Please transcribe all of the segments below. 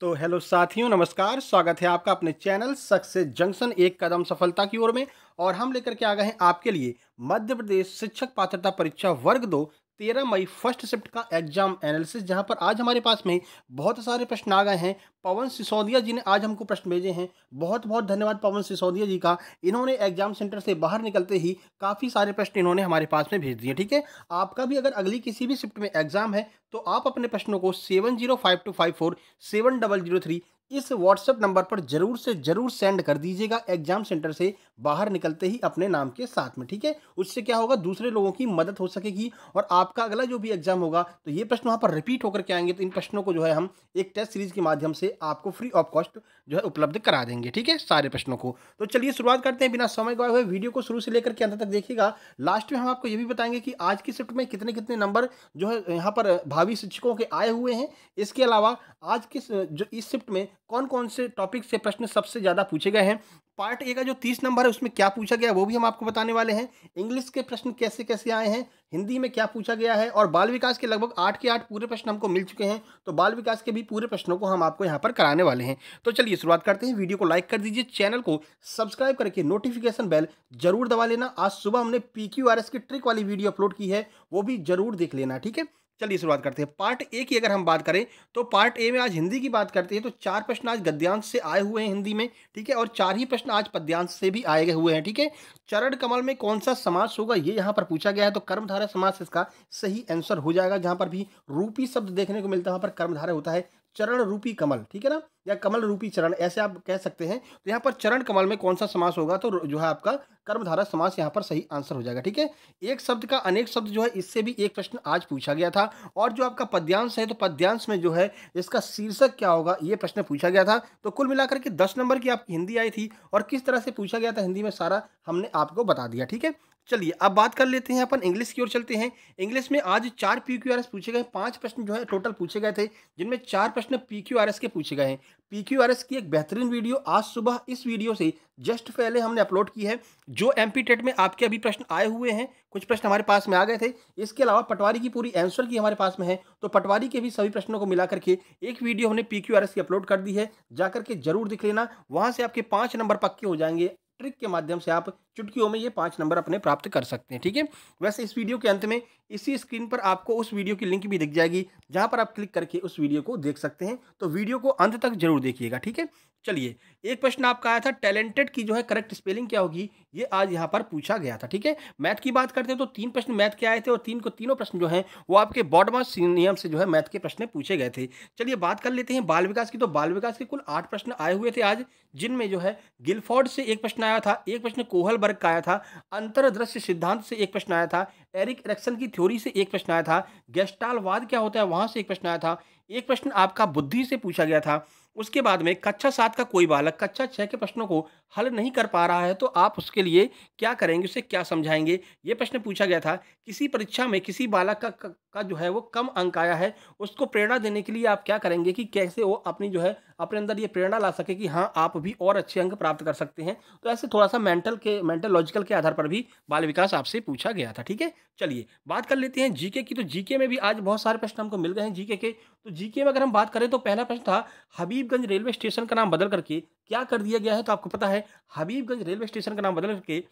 तो हेलो साथियों नमस्कार स्वागत है आपका अपने चैनल सक्सेस जंक्शन एक कदम सफलता की ओर में और हम लेकर के आ गए हैं आपके लिए मध्य प्रदेश शिक्षक पात्रता परीक्षा वर्ग दो तेरह मई फर्स्ट शिफ्ट का एग्जाम एनालिसिस जहां पर आज हमारे पास में बहुत सारे प्रश्न आ गए हैं पवन सिसोदिया जी ने आज हमको प्रश्न भेजे हैं बहुत बहुत धन्यवाद पवन सिसोदिया जी का इन्होंने एग्जाम सेंटर से बाहर निकलते ही काफ़ी सारे प्रश्न इन्होंने हमारे पास में भेज दिए ठीक है आपका भी अगर अगली किसी भी शिफ्ट में एग्जाम है तो आप अपने प्रश्नों को seven zero five two five four seven double zero three इस व्हाट्सएप नंबर पर जरूर से जरूर सेंड कर दीजिएगा एग्जाम सेंटर से बाहर निकलते ही अपने नाम के साथ में ठीक है उससे क्या होगा दूसरे लोगों की मदद हो सकेगी और आपका अगला जो भी एग्जाम होगा तो ये प्रश्न वहाँ पर रिपीट होकर के आएंगे तो इन प्रश्नों को जो है हम एक टेस्ट सीरीज के माध्यम से आपको फ्री ऑफ कॉस्ट जो है उपलब्ध करा देंगे ठीक है सारे प्रश्नों को तो चलिए शुरुआत करते हैं बिना समय गए हुए वीडियो को शुरू से लेकर के अंत तक देखिएगा लास्ट में हम आपको ये भी बताएंगे कि आज की शिफ्ट में कितने कितने नंबर जो है यहाँ पर भावी शिक्षकों के आए हुए हैं इसके अलावा आज किस जो इस शिफ्ट में कौन कौन से टॉपिक से प्रश्न सबसे ज़्यादा पूछे गए हैं पार्ट ए का जो तीस नंबर है उसमें क्या पूछा गया वो भी हम आपको बताने वाले हैं इंग्लिश के प्रश्न कैसे कैसे आए हैं हिंदी में क्या पूछा गया है और बाल विकास के लगभग आठ के आठ पूरे प्रश्न हमको मिल चुके हैं तो बाल विकास के भी पूरे प्रश्नों को हम आपको यहाँ पर कराने वाले हैं तो चलिए शुरुआत करते हैं वीडियो को लाइक कर दीजिए चैनल को सब्सक्राइब करके नोटिफिकेशन बेल जरूर दबा लेना आज सुबह हमने पी की ट्रिक वाली वीडियो अपलोड की है वो भी जरूर देख लेना ठीक है चलिए शुरुआत करते हैं पार्ट ए की अगर हम बात करें तो पार्ट ए में आज हिंदी की बात करते हैं तो चार प्रश्न आज गद्यांश से आए हुए हैं हिंदी में ठीक है और चार ही प्रश्न आज पद्यांश से भी आए हुए हैं ठीक है चरण कमल में कौन सा समास होगा ये यहाँ पर पूछा गया है तो कर्मधारा समास इसका सही आंसर हो जाएगा जहाँ पर भी रूपी शब्द देखने को मिलता है वहाँ पर कर्मधारा होता है चरण रूपी कमल ठीक है ना या कमल रूपी चरण ऐसे आप कह सकते हैं तो यहाँ पर चरण कमल में कौन सा समास होगा तो जो है आपका कर्मधारा समास यहाँ पर सही आंसर हो जाएगा ठीक है एक शब्द का अनेक शब्द जो है इससे भी एक प्रश्न आज पूछा गया था और जो आपका पद्यांश है तो पद्यांश में जो है इसका शीर्षक क्या होगा ये प्रश्न पूछा गया था तो कुल मिलाकर के दस नंबर की आपकी हिंदी आई थी और किस तरह से पूछा गया था हिंदी में सारा हमने आपको बता दिया ठीक है चलिए अब बात कर लेते हैं अपन इंग्लिश की ओर चलते हैं इंग्लिश में आज चार पी क्यू आर एस पूछे गए पांच प्रश्न जो है टोटल पूछे गए थे जिनमें चार प्रश्न पी क्यू आर एस के पूछे गए हैं पी क्यू आर एस की एक बेहतरीन वीडियो आज सुबह इस वीडियो से जस्ट पहले हमने अपलोड की है जो एम पी टेट में आपके अभी प्रश्न आए हुए हैं कुछ प्रश्न हमारे पास में आ गए थे इसके अलावा पटवारी की पूरी आंसर की हमारे पास में है तो पटवारी के भी सभी प्रश्नों को मिला करके एक वीडियो हमने पी क्यू आर एस की अपलोड कर दी है जाकर के जरूर दिख लेना वहाँ से आपके पाँच नंबर पक्के हो जाएंगे ट्रिक के माध्यम से आप चुटकियों में ये पांच नंबर अपने प्राप्त कर सकते हैं ठीक है वैसे इस वीडियो के अंत में इसी स्क्रीन पर आपको उस वीडियो की लिंक भी दिख जाएगी जहाँ पर आप क्लिक करके उस वीडियो को देख सकते हैं तो वीडियो को अंत तक जरूर देखिएगा ठीक है चलिए एक प्रश्न आपका आया था टैलेंटेड की जो है करेक्ट स्पेलिंग क्या होगी ये आज यहाँ पर पूछा गया था ठीक है मैथ की बात करते हैं तो तीन प्रश्न मैथ के आए थे और तीन को तीनों प्रश्न जो है वो आपके बॉडमास नियम से जो है मैथ के प्रश्न पूछे गए थे चलिए बात कर लेते हैं बाल विकास की तो बाल विकास के कुल आठ प्रश्न आए हुए थे आज जिनमें जो है गिलफोर्ड से एक प्रश्न आया था एक प्रश्न कोहलबर्ग का आया था अंतरदृश्य सिद्धांत से एक प्रश्न आया था एरिक एरिक्सन की थ्योरी से एक प्रश्न आया था गेस्टालवाद क्या होता है वहाँ से एक प्रश्न आया था एक प्रश्न आपका बुद्धि से पूछा गया था उसके बाद में कक्षा सात का कोई बालक कक्षा छः के प्रश्नों को हल नहीं कर पा रहा है तो आप उसके लिए क्या करेंगे उसे क्या समझाएंगे ये प्रश्न पूछा गया था किसी परीक्षा में किसी बालक का, का, जो है वो कम अंक आया है उसको प्रेरणा देने के लिए आप क्या करेंगे कि कैसे वो अपनी जो है अपने अंदर ये प्रेरणा ला सके कि हाँ आप भी और अच्छे अंक प्राप्त कर सकते हैं तो ऐसे थोड़ा सा मेंटल के मेंटल लॉजिकल के आधार पर भी बाल विकास आपसे पूछा गया था ठीक है चलिए बात कर लेते हैं जीके की तो जीके में भी आज बहुत सारे प्रश्न हमको मिल गए हैं जीके के तो जीके में अगर हम बात करें तो पहला प्रश्न था हबीबगंज रेलवे स्टेशन का नाम बदल करके क्या कर दिया गया है तो आपको पता है हबीबगंज रेलवे स्टेशन का नाम बदल के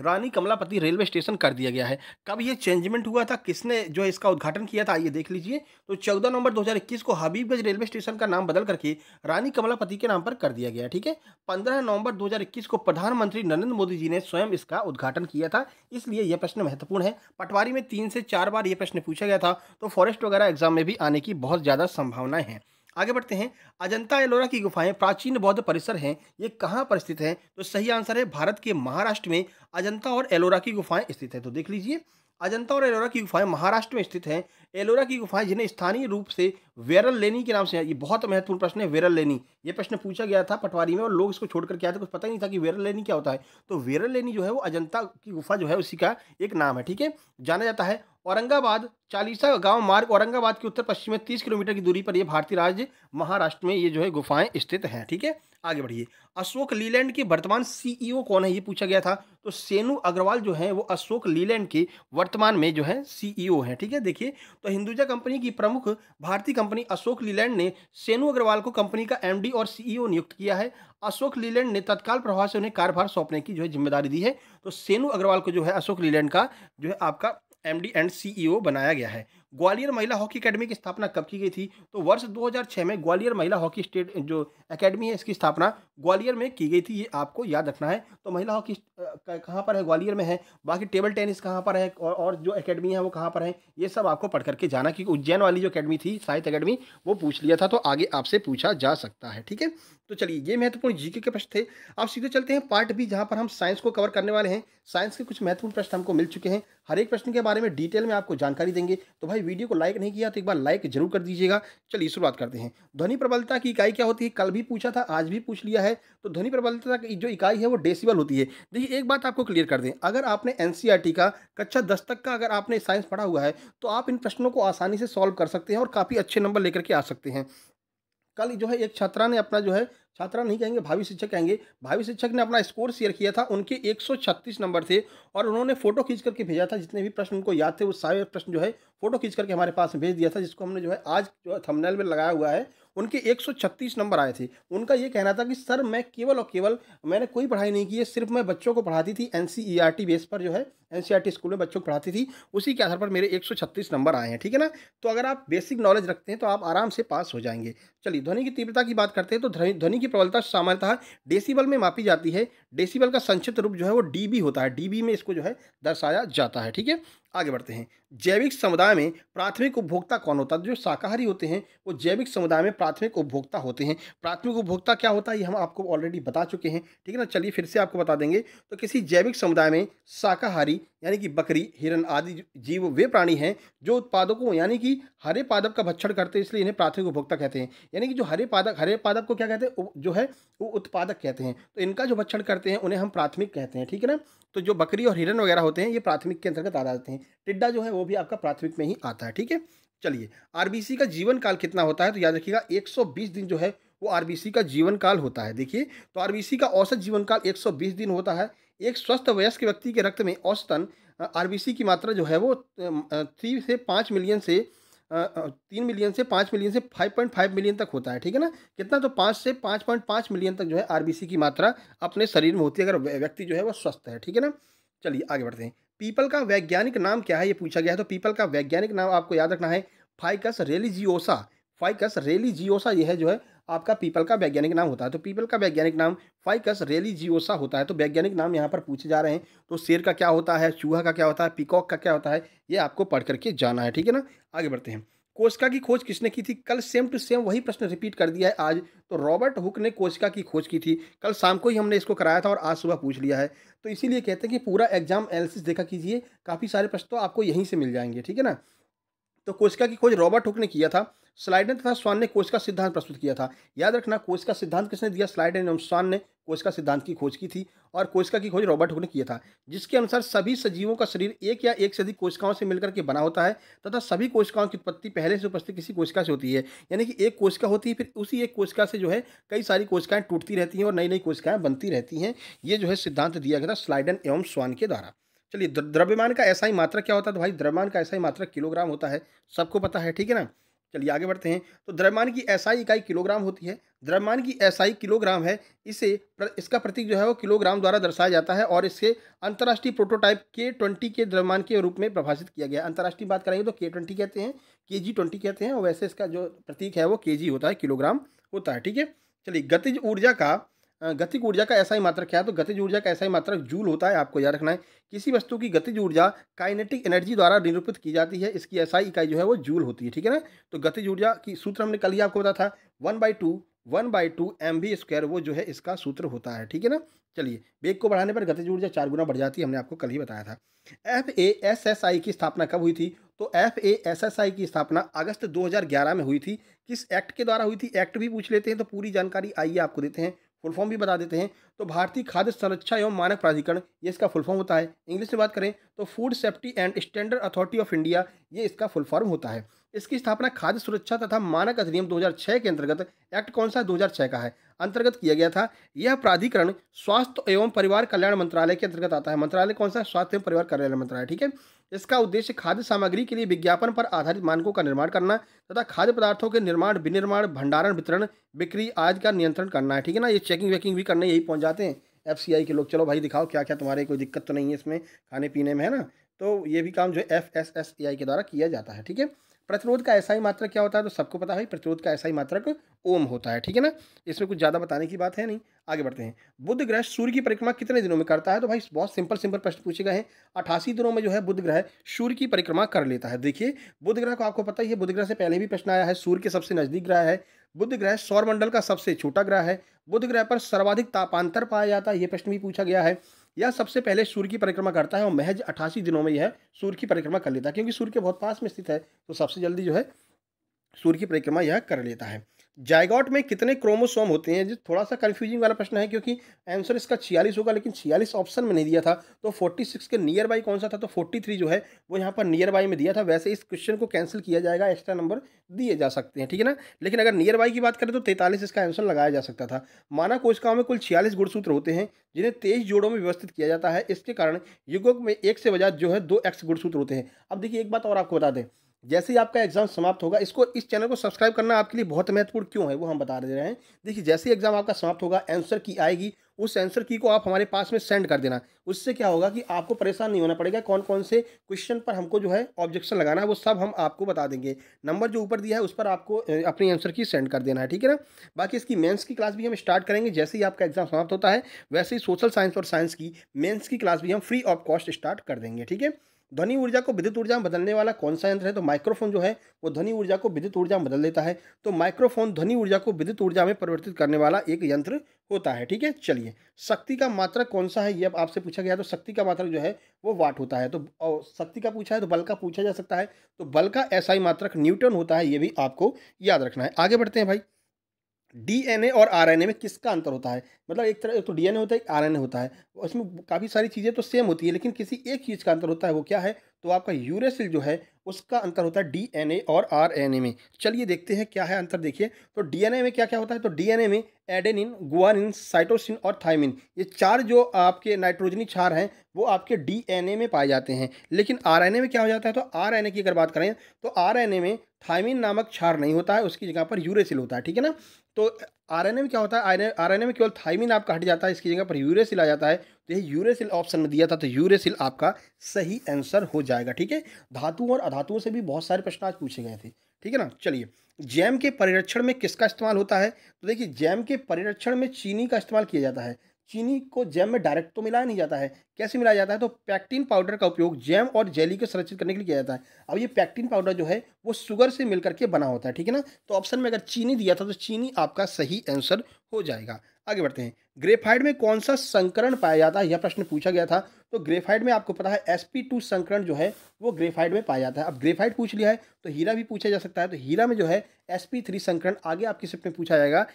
रानी कमलापति रेलवे स्टेशन कर दिया गया है कब ये चेंजमेंट हुआ था किसने जो इसका उद्घाटन किया था आइए देख लीजिए तो 14 नवंबर 2021 को हबीबगंज रेलवे स्टेशन का नाम बदल करके रानी कमलापति के नाम पर कर दिया गया ठीक है 15 नवंबर 2021 को प्रधानमंत्री नरेंद्र मोदी जी ने स्वयं इसका उद्घाटन किया था इसलिए यह प्रश्न महत्वपूर्ण है पटवारी में तीन से चार बार ये प्रश्न पूछा गया था तो फॉरेस्ट वगैरह एग्जाम में भी आने की बहुत ज़्यादा संभावनाएं हैं आगे बढ़ते हैं अजंता एलोरा की गुफाएं प्राचीन बौद्ध परिसर हैं ये कहाँ पर स्थित हैं तो सही आंसर है भारत के महाराष्ट्र में अजंता और एलोरा की गुफाएं स्थित हैं तो देख लीजिए अजंता और एलोरा की गुफाएं महाराष्ट्र में स्थित हैं एलोरा की गुफाएं जिन्हें स्थानीय रूप से वेरल लेनी के नाम से ये बहुत महत्वपूर्ण प्रश्न है वेरल लेनी ये प्रश्न पूछा गया था पटवारी में और लोग इसको छोड़कर क्या थे कुछ पता ही नहीं था कि वेरल लेनी क्या होता है तो वेरल लेनी जो है वो अजंता की गुफा जो है उसी का एक नाम है ठीक है जाना जाता है औरंगाबाद चालीसा गांव मार्ग औरंगाबाद के उत्तर पश्चिम में तीस किलोमीटर की दूरी पर यह भारतीय राज्य महाराष्ट्र में ये जो है गुफाएं स्थित हैं ठीक है आगे बढ़िए अशोक लीलैंड के वर्तमान सीईओ e कौन है ये पूछा गया था तो सेनु अग्रवाल जो है वो अशोक लीलैंड के वर्तमान में जो है सीईओ e हैं ठीक है देखिए तो हिंदुजा कंपनी की प्रमुख भारतीय कंपनी अशोक लीलैंड ने सेनू अग्रवाल को कंपनी का एम और सीईओ e नियुक्त किया है अशोक लीलैंड ने तत्काल प्रभाव से उन्हें कार्यभार सौंपने की जो है जिम्मेदारी दी है तो सेनू अग्रवाल को जो है अशोक लीलैंड का जो है आपका एमडी एंड सीईओ बनाया गया है ग्वालियर महिला हॉकी अकेडमी की स्थापना कब की गई थी तो वर्ष 2006 में ग्वालियर महिला हॉकी स्टेट जो एकेडमी है इसकी स्थापना ग्वालियर में की गई थी ये आपको याद रखना है तो महिला हॉकी कहाँ पर है ग्वालियर में है बाकी टेबल टेनिस कहाँ पर है और, और जो अकेडमी है वो कहाँ पर है ये सब आपको पढ़ करके जाना क्योंकि उज्जैन वाली जो अकेडमी थी साहित्य अकेडमी वो पूछ लिया था तो आगे आपसे पूछा जा सकता है ठीक है तो चलिए ये महत्वपूर्ण जीके के प्रश्न थे आप सीधे चलते हैं पार्ट भी जहाँ पर हम साइंस को कवर करने वाले हैं साइंस के कुछ महत्वपूर्ण प्रश्न हमको मिल चुके हैं हर एक प्रश्न के बारे में डिटेल में आपको जानकारी देंगे तो भाई वीडियो को लाइक नहीं किया तो एक बार लाइक जरूर कर दीजिएगा चलिए शुरुआत करते हैं ध्वनि प्रबलता की इकाई क्या होती है कल भी पूछा था आज भी पूछ लिया है तो ध्वनि प्रबलता की जो इकाई है वो डेसिबल होती है देखिए एक बात आपको क्लियर कर दें अगर आपने एन का कक्षा दस तक का अगर आपने साइंस पढ़ा हुआ है तो आप इन प्रश्नों को आसानी से सॉल्व कर सकते हैं और काफ़ी अच्छे नंबर लेकर के आ सकते हैं कल जो है एक छात्रा ने अपना जो है छात्रा नहीं कहेंगे भावी शिक्षक कहेंगे भावी शिक्षक ने अपना स्कोर शेयर किया था उनके 136 नंबर थे और उन्होंने फोटो खींच करके भेजा था जितने भी प्रश्न उनको याद थे वो सारे प्रश्न जो है फोटो खींच करके हमारे पास भेज दिया था जिसको हमने जो है आज जो थमनेल में लगाया हुआ है उनके 136 नंबर आए थे उनका ये कहना था कि सर मैं केवल और केवल मैंने कोई पढ़ाई नहीं की है सिर्फ मैं बच्चों को पढ़ाती थी एन बेस e पर जो है एन स्कूल e में बच्चों को पढ़ाती थी उसी के आधार पर मेरे 136 नंबर आए हैं ठीक है ना तो अगर आप बेसिक नॉलेज रखते हैं तो आप आराम से पास हो जाएंगे चलिए ध्वनि की तीव्रता की बात करते हैं तो ध्वनि की की प्रबलता सामान्यतः डेसीबल में मापी जाती है डेसीबल का संक्षिप्त रूप जो है वो डीबी होता है डीबी में इसको जो है दर्शाया जाता है ठीक है आगे बढ़ते हैं जैविक समुदाय में प्राथमिक उपभोक्ता कौन होता है जो शाकाहारी होते हैं वो जैविक समुदाय में प्राथमिक उपभोक्ता होते हैं प्राथमिक उपभोक्ता क्या होता है ये हम आपको ऑलरेडी बता चुके हैं ठीक है ना चलिए फिर से आपको बता देंगे तो किसी जैविक समुदाय में शाकाहारी यानी कि बकरी हिरण आदि जीव वे प्राणी हैं जो उत्पादकों यानी कि हरे पादप का भक्षण करते हैं इसलिए इन्हें प्राथमिक उपभोक्ता कहते हैं यानी कि जो हरे पादक हरे पादप को क्या कहते हैं जो है वो उत्पादक कहते हैं तो इनका जो भक्षण करते हैं उन्हें हम प्राथमिक कहते हैं ठीक है ना तो जो बकरी और हिरण वगैरह होते हैं ये प्राथमिक के अंतर्गत आ जाते हैं टिड्डा जो है वो भी आपका प्राथमिक में ही आता है ठीक है चलिए आरबीसी का जीवन काल कितना होता है तो याद रखिएगा 120 दिन जो है वो आरबीसी का जीवन काल होता है देखिए तो आरबीसी का औसत जीवन काल 120 दिन होता है एक स्वस्थ वयस्क व्यक्ति के रक्त में औसतन आरबीसी की मात्रा जो है वो थ्री से पाँच मिलियन से तीन मिलियन से पाँच मिलियन से फाइव पॉइंट फाइव मिलियन तक होता है ठीक है ना कितना तो पाँच से पाँच पॉइंट पाँच मिलियन तक जो है आरबीसी की मात्रा अपने शरीर में होती है अगर व्यक्ति जो है वो स्वस्थ है ठीक है ना चलिए आगे बढ़ते हैं पीपल का वैज्ञानिक नाम क्या है ये पूछा गया है तो पीपल का वैज्ञानिक नाम आपको याद रखना है फाइकस रेलिजियोसा फाइकस रेलिजियोसा यह है जो है आपका पीपल का वैज्ञानिक नाम होता है तो पीपल का वैज्ञानिक नाम फाइकस रेलिजियोसा होता है तो वैज्ञानिक नाम यहाँ पर पूछे जा रहे हैं तो शेर का क्या होता है चूहा का क्या होता है पिकॉक का क्या होता है ये आपको पढ़ करके जाना है ठीक है ना आगे बढ़ते हैं कोशिका की खोज किसने की थी कल सेम टू सेम वही प्रश्न रिपीट कर दिया है आज तो रॉबर्ट हुक ने कोशिका की खोज की थी कल शाम को ही हमने इसको कराया था और आज सुबह पूछ लिया है तो इसीलिए कहते हैं कि पूरा एग्जाम एनालिसिस देखा कीजिए काफ़ी सारे प्रश्न तो आपको यहीं से मिल जाएंगे ठीक है ना तो कोशिका की खोज रॉबर्ट हुक ने किया था स्लाइडन तथा स्वान ने कोशिका सिद्धांत प्रस्तुत किया था याद रखना कोशिका सिद्धांत किसने दिया स्लाइडन एवं स्वान ने कोशिका सिद्धांत की खोज की थी और कोशिका की खोज रॉबर्ट हुक ने किया था जिसके अनुसार सभी सजीवों का शरीर एक या एक से अधिक कोशिकाओं से मिलकर के बना होता है तथा सभी कोशिकाओं की उत्पत्ति पहले से उपस्थित किसी कोशिका से होती है यानी कि एक कोशिका होती है फिर उसी एक कोशिका से जो है कई सारी कोशिकाएँ टूटती रहती हैं और नई नई कोशिकाएँ बनती रहती हैं ये जो है सिद्धांत दिया गया था स्लाइडन एवं स्वान के द्वारा चलिए द्रव्यमान का ऐसा ही मात्रा क्या होता है तो भाई द्रव्यमान का ऐसा ही मात्रा किलोग्राम होता है सबको पता है ठीक है ना चलिए आगे बढ़ते हैं तो द्रव्यमान की ऐसा इकाई किलोग्राम होती है द्रव्यमान की ऐसा किलोग्राम है इसे प्र, इसका प्रतीक जो है वो किलोग्राम द्वारा दर्शाया जाता है और इसे अंतर्राष्ट्रीय प्रोटोटाइप के ट्वेंटी के द्रव्यमान के रूप में प्रभाषित किया गया अंतर्राष्ट्रीय बात करेंगे तो के ट्वेंटी कहते हैं के जी ट्वेंटी कहते हैं और वैसे इसका जो प्रतीक है वो के जी होता है किलोग्राम होता है ठीक है चलिए गतिज ऊर्जा का गतिज ऊर्जा का ऐसा ही मात्रक क्या है तो गतिज ऊर्जा का ऐसा ही मात्रक जूल होता है आपको याद रखना है किसी वस्तु की गतिज ऊर्जा काइनेटिक एनर्जी द्वारा निरूपित की जाती है इसकी एसआई इकाई जो है वो जूल होती है ठीक है ना तो गतिज ऊर्जा की सूत्र हमने कल ही आपको बताया था one by two one by two M B square वो जो है इसका सूत्र होता है ठीक है ना चलिए वेग को बढ़ाने पर गतिज ऊर्जा चार गुना बढ़ जाती है हमने आपको कल ही बताया था F A S S I की स्थापना कब हुई थी तो F A S S I की स्थापना अगस्त दो हजार ग्यारह में हुई थी किस एक्ट के द्वारा हुई थी एक्ट भी पूछ लेते हैं तो पूरी जानकारी आइए आपको देते हैं फुल फॉर्म भी बता देते हैं तो भारतीय खाद्य संरक्षा एवं मानक प्राधिकरण ये इसका फुल फॉर्म होता है इंग्लिश में बात करें तो food safety and standard authority of India ये इसका फुल फॉर्म होता है इसकी स्थापना खाद्य सुरक्षा तथा मानक अधिनियम 2006 के अंतर्गत एक्ट कौन सा 2006 का है अंतर्गत किया गया था यह प्राधिकरण स्वास्थ्य एवं परिवार कल्याण मंत्रालय के अंतर्गत आता है मंत्रालय कौन सा स्वास्थ्य एवं परिवार कल्याण मंत्रालय ठीक है इसका उद्देश्य खाद्य सामग्री के लिए विज्ञापन पर आधारित मानकों का निर्माण करना तथा खाद्य पदार्थों के निर्माण विनिर्माण भंडारण वितरण बिक्री आज का नियंत्रण करना है ठीक है ना ये चेकिंग वेकिंग भी करने यही पहुँच जाते हैं एफ के लोग चलो भाई दिखाओ क्या क्या तुम्हारे कोई दिक्कत तो नहीं है इसमें खाने पीने में है ना तो ये भी काम जो एफ एस एस आई के द्वारा किया जाता है ठीक है प्रतिरोध का ऐसा ही मात्रक क्या होता है तो सबको पता है प्रतिरोध का ऐसा ही मात्रक ओम होता है ठीक है ना इसमें कुछ ज़्यादा बताने की बात है नहीं आगे बढ़ते हैं बुद्ध ग्रह सूर्य की परिक्रमा कितने दिनों में करता है तो भाई बहुत सिंपल सिंपल प्रश्न पूछे गए हैं अठासी दिनों में जो है बुद्ध ग्रह सूर्य की परिक्रमा कर लेता है देखिए बुद्ध ग्रह को आपको पता ही है बुद्ध ग्रह से पहले भी प्रश्न आया है सूर्य के सबसे नज़दीक ग्रह है बुध ग्रह सौरमंडल का सबसे छोटा ग्रह है बुध ग्रह पर सर्वाधिक तापांतर पाया जाता है ये प्रश्न भी पूछा गया है यह सबसे पहले सूर्य की परिक्रमा करता है और महज अठासी दिनों में यह सूर्य की परिक्रमा कर लेता है क्योंकि सूर्य के बहुत पास में स्थित है तो सबसे जल्दी जो है सूर्य की परिक्रमा यह कर लेता है जायगॉट में कितने क्रोमोसोम होते हैं जो थोड़ा सा कन्फ्यूजिंग वाला प्रश्न है क्योंकि आंसर इसका छियालीस होगा लेकिन छियालीस ऑप्शन में नहीं दिया था तो फोर्टी सिक्स के नियर बाई कौन सा था तो फोर्टी थ्री जो है वो यहाँ पर नियर बाई में दिया था वैसे इस क्वेश्चन को कैंसिल किया जाएगा एक्स्ट्रा नंबर दिए जा सकते हैं ठीक है ना लेकिन अगर नियर बाई की बात करें तो तैंतालीस इसका आंसर लगाया जा सकता था माना कोशिकाओं में कुल छियालीस गुणसूत्र होते हैं जिन्हें तेईस जोड़ों में व्यवस्थित किया जाता है इसके कारण युगों में एक से बजाय जो है दो एक्स गुणसूत्र होते हैं अब देखिए एक बात और आपको बता दें जैसे ही आपका एग्जाम समाप्त होगा इसको इस चैनल को सब्सक्राइब करना आपके लिए बहुत महत्वपूर्ण क्यों है वो हम बता दे रहे हैं देखिए जैसे ही एग्जाम आपका समाप्त होगा आंसर की आएगी उस आंसर की को आप हमारे पास में सेंड कर देना उससे क्या होगा कि आपको परेशान नहीं होना पड़ेगा कौन कौन से क्वेश्चन पर हमको जो है ऑब्जेक्शन लगाना है वो सब हम आपको बता देंगे नंबर जो ऊपर दिया है उस पर आपको अपनी आंसर की सेंड कर देना है ठीक है ना बाकी इसकी मेंस की क्लास भी हम स्टार्ट करेंगे जैसे ही आपका एग्जाम समाप्त होता है वैसे ही सोशल साइंस और साइंस की मेन्स की क्लास भी हम फ्री ऑफ कॉस्ट स्टार्ट कर देंगे ठीक है ध्वनि ऊर्जा को विद्युत ऊर्जा में बदलने वाला कौन सा यंत्र है तो माइक्रोफोन जो है वो ध्वनि ऊर्जा को विद्युत ऊर्जा में बदल देता है तो माइक्रोफोन ध्वनि ऊर्जा को विद्युत ऊर्जा में परिवर्तित करने वाला एक यंत्र होता है ठीक है चलिए शक्ति का मात्रक कौन सा है ये अब आपसे पूछा गया तो शक्ति का मात्रक जो है वो वाट होता है तो शक्ति का पूछा है तो बल का पूछा जा सकता है तो बल का ऐसा ही मात्रक न्यूटन होता है ये भी आपको याद रखना है आगे बढ़ते हैं भाई डीएनए और आरएनए में किसका अंतर होता है मतलब एक तरह एक तो डीएनए होता है आरएनए होता है उसमें काफ़ी सारी चीज़ें तो सेम होती है लेकिन किसी एक चीज़ का अंतर होता है वो क्या है तो आपका यूरेसिल जो है उसका अंतर होता है डीएनए और आरएनए में चलिए देखते हैं क्या है अंतर देखिए तो डीएनए में क्या क्या होता है तो डीएनए में एडेनिन गुआनिन साइटोसिन और थायमिन ये चार जो आपके नाइट्रोजनी क्षार हैं वो आपके डीएनए में पाए जाते हैं लेकिन आरएनए में क्या हो जाता है तो आरएनए की अगर बात करें तो आर में थायमिन नामक क्षार नहीं होता है उसकी जगह पर यूरेसिल होता है ठीक है ना तो आरएनए में क्या होता है आरएनए में केवल थाइमिन आपका हट जाता है इसकी जगह पर यूरेसिल आ जाता है तो ये यूरेसिल ऑप्शन में दिया था तो यूरेसिल आपका सही आंसर हो जाएगा ठीक है धातुओं और अधातुओं से भी बहुत सारे प्रश्न आज पूछे गए थे ठीक है ना चलिए जैम के परिरक्षण में किसका इस्तेमाल होता है तो देखिए जैम के परिरक्षण में चीनी का इस्तेमाल किया जाता है चीनी को जैम में डायरेक्ट तो मिलाया नहीं जाता है कैसे मिलाया जाता है तो पैक्टीन पाउडर का उपयोग जैम और जेली को संरक्षित करने के लिए किया जाता है अब ये पैक्टीन पाउडर जो है वो शुगर से मिलकर के बना होता है ठीक है ना तो ऑप्शन में अगर चीनी दिया था तो चीनी आपका सही आंसर हो जाएगा आगे बढ़ते हैं ग्रेफाइड में कौन सा संकरण पाया जाता है यह प्रश्न पूछा गया था तो ग्रेफाइड में आपको पता है एस संकरण जो है वो ग्रेफाइड में पाया जाता है अब ग्रेफाइड पूछ लिया है तो हीरा भी पूछा जा सकता है तो हीरा में जो है एस संकरण आगे आपकी सिफ्ट में पूछा जाएगा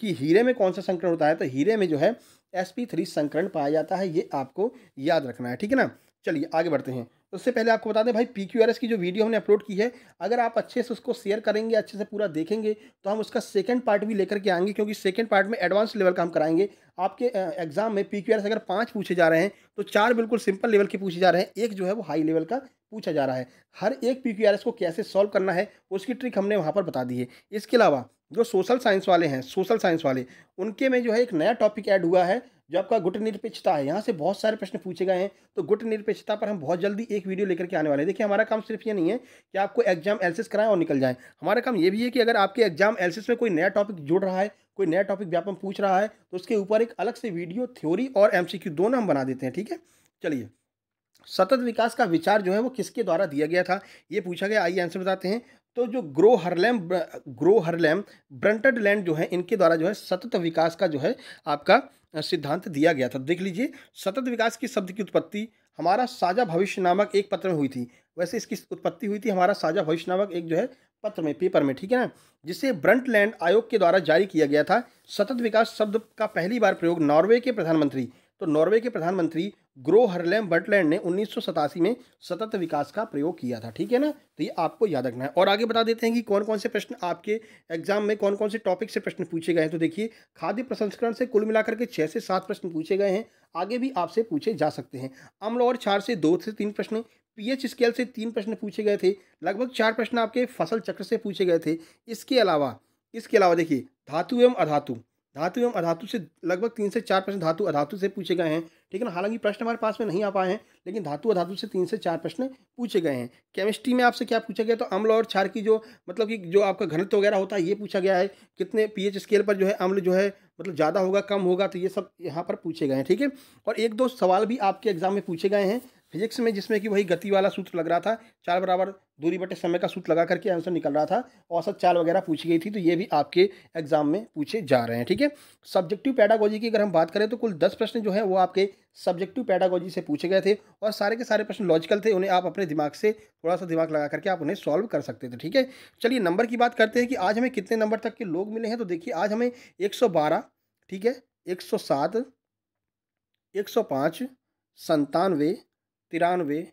कि हीरे में कौन सा संकरण होता है तो हीरे में जो है एस थ्री संकरण पाया जाता है ये आपको याद रखना है ठीक है ना चलिए आगे बढ़ते हैं उससे पहले आपको बता दें भाई पी क्यू आर एस की जो वीडियो हमने अपलोड की है अगर आप अच्छे से उसको शेयर करेंगे अच्छे से पूरा देखेंगे तो हम उसका सेकंड पार्ट भी लेकर के आएंगे क्योंकि सेकंड पार्ट में एडवांस लेवल का हम कराएंगे आपके एग्जाम में पी क्यू आर एस अगर पाँच पूछे जा रहे हैं तो चार बिल्कुल सिंपल लेवल के पूछे जा रहे हैं एक जो है वो हाई लेवल का पूछा जा रहा है हर एक पी क्यू आर एस को कैसे सॉल्व करना है उसकी ट्रिक हमने वहाँ पर बता दी है इसके अलावा जो सोशल साइंस वाले हैं सोशल साइंस वाले उनके में जो है एक नया टॉपिक ऐड हुआ है जो आपका गुट निरपेक्षता है यहाँ से बहुत सारे प्रश्न पूछे गए हैं तो गुट निरपेक्षता पर हम बहुत जल्दी एक वीडियो लेकर के आने वाले हैं देखिए हमारा काम सिर्फ ये नहीं है कि आपको एग्जाम एलसीस कराएं और निकल जाएं हमारा काम ये भी है कि अगर आपके एग्जाम एलसीस में कोई नया टॉपिक जुड़ रहा है कोई नया टॉपिक व्यापम पूछ रहा है तो उसके ऊपर एक अलग से वीडियो थ्योरी और एम दोनों हम बना देते हैं ठीक है चलिए सतत विकास का विचार जो है वो किसके द्वारा दिया गया था ये पूछा गया आइए आंसर बताते हैं तो जो Gro Harlem Gro Harlem Brundtland जो है इनके द्वारा जो है सतत विकास का जो है आपका सिद्धांत दिया गया था देख लीजिए सतत विकास की शब्द की उत्पत्ति हमारा साझा भविष्य नामक एक पत्र में हुई थी वैसे इसकी उत्पत्ति हुई थी हमारा साझा भविष्य नामक एक जो है पत्र में पेपर में ठीक है ना जिसे ब्रंट लैंड आयोग के द्वारा जारी किया गया था सतत विकास शब्द का पहली बार प्रयोग नॉर्वे के प्रधानमंत्री तो नॉर्वे के प्रधानमंत्री ग्रो हरलैम बटलैंड ने उन्नीस में सतत विकास का प्रयोग किया था ठीक है ना तो ये आपको याद रखना है और आगे बता देते हैं कि कौन कौन से प्रश्न आपके एग्जाम में कौन कौन से टॉपिक से प्रश्न पूछे गए हैं तो देखिए खाद्य प्रसंस्करण से कुल मिलाकर के छः से सात प्रश्न पूछे गए हैं आगे भी आपसे पूछे जा सकते हैं अम्ल और चार से दो से तीन प्रश्न पी स्केल से तीन प्रश्न पूछे गए थे लगभग चार प्रश्न आपके फसल चक्र से पूछे गए थे इसके अलावा इसके अलावा देखिए धातु एवं अधातु धातु एवं अधातु से लगभग तीन से चार प्रश्न धातु अधातु से पूछे गए हैं ठीक है ना हालांकि प्रश्न हमारे पास में नहीं आ पाए हैं लेकिन धातु अधातु से तीन से चार प्रश्न पूछे गए हैं केमिस्ट्री में आपसे क्या पूछा गया तो अम्ल और क्षार की जो मतलब कि जो आपका घनत्व वगैरह होता है ये पूछा गया है कितने पी स्केल पर जो है अम्ल जो है मतलब ज़्यादा होगा कम होगा तो ये सब यहाँ पर पूछे गए हैं ठीक है और एक दो सवाल भी आपके एग्जाम में पूछे गए हैं फिजिक्स में जिसमें कि वही गति वाला सूत्र लग रहा था चार बराबर दूरी बटे समय का सूत्र लगा करके आंसर निकल रहा था औसत चाल वगैरह पूछी गई थी तो ये भी आपके एग्जाम में पूछे जा रहे हैं ठीक है सब्जेक्टिव पैडागोजी की अगर हम बात करें तो कुल दस प्रश्न जो है वो आपके सब्जेक्टिव पैडागोजी से पूछे गए थे और सारे के सारे प्रश्न लॉजिकल थे उन्हें आप अपने दिमाग से थोड़ा सा दिमाग लगा करके आप उन्हें सॉल्व कर सकते थे ठीक है चलिए नंबर की बात करते हैं कि आज हमें कितने नंबर तक के लोग मिले हैं तो देखिए आज हमें एक ठीक है एक सौ सात एक सौ पाँच संतानवे तिरानवे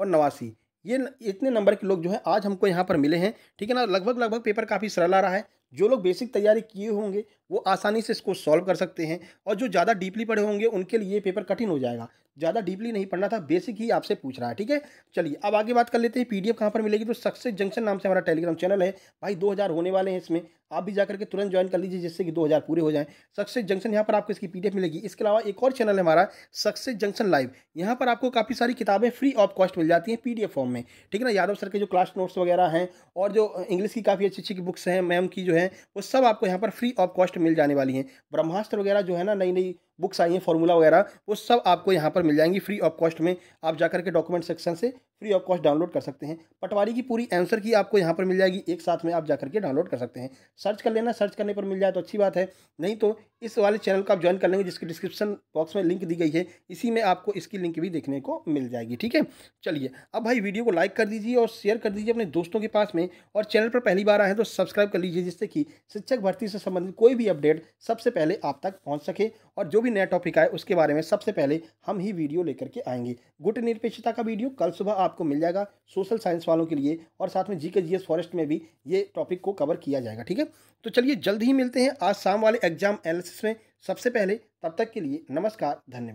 और नवासी ये इतने नंबर के लोग जो है आज हमको यहाँ पर मिले हैं ठीक है ना लगभग लगभग पेपर काफ़ी सरल आ रहा है जो लोग बेसिक तैयारी किए होंगे वो आसानी से इसको सॉल्व कर सकते हैं और जो ज़्यादा डीपली पढ़े होंगे उनके लिए ये पेपर कठिन हो जाएगा ज़्यादा डीपली नहीं पढ़ना था बेसिक ही आपसे पूछ रहा है ठीक है चलिए अब आगे बात कर लेते हैं पीडीएफ कहाँ पर मिलेगी तो सक्सेस जंक्शन नाम से हमारा टेलीग्राम चैनल है भाई 2000 होने वाले हैं इसमें आप भी जाकर के तुरंत ज्वाइन कर लीजिए जिससे कि 2000 पूरे हो जाएं सक्सेस जंक्शन यहाँ पर आपको इसकी पी मिलेगी इसके अलावा एक और चैनल है हमारा सक्सेस जंक्शन लाइव यहाँ पर आपको काफ़ी सारी किताबें फ्री ऑफ कॉस्ट मिल जाती हैं पी फॉर्म में ठीक है ना यादव सर के जो क्लास नोट्स वगैरह हैं और जो इंग्लिश की काफ़ी अच्छी अच्छी बुक्स हैं मैम की जो है वो सब आपको यहाँ पर फ्री ऑफ कॉस्ट मिल जाने वाली हैं ब्रह्मास्त्र वगैरह जो है ना नई नई बुक्स आई हैं फॉर्मूला वगैरह वो सब आपको यहाँ पर मिल जाएंगी फ्री ऑफ कॉस्ट में आप जाकर के डॉक्यूमेंट सेक्शन से फ्री ऑफ कॉस्ट डाउनलोड कर सकते हैं पटवारी की पूरी आंसर की आपको यहाँ पर मिल जाएगी एक साथ में आप जाकर के डाउनलोड कर सकते हैं सर्च कर लेना सर्च करने पर मिल जाए तो अच्छी बात है नहीं तो इस वाले चैनल को आप ज्वाइन कर लेंगे जिसकी डिस्क्रिप्शन बॉक्स में लिंक दी गई है इसी में आपको इसकी लिंक भी देखने को मिल जाएगी ठीक है चलिए अब भाई वीडियो को लाइक कर दीजिए और शेयर कर दीजिए अपने दोस्तों के पास में और चैनल पर पहली बार आए तो सब्सक्राइब कर लीजिए जिससे कि शिक्षक भर्ती से संबंधित कोई भी अपडेट सबसे पहले आप तक पहुँच सके और जो भी नया टॉपिक आए उसके बारे में सबसे पहले हम ही वीडियो लेकर के आएंगे गुट निरपेक्षता का वीडियो कल सुबह आपको मिल जाएगा सोशल साइंस वालों के लिए और साथ में जी के जी फॉरेस्ट में भी ये टॉपिक को कवर किया जाएगा ठीक है तो चलिए जल्द ही मिलते हैं आज शाम वाले एग्जाम एनालिसिस में सबसे पहले तब तक के लिए नमस्कार धन्यवाद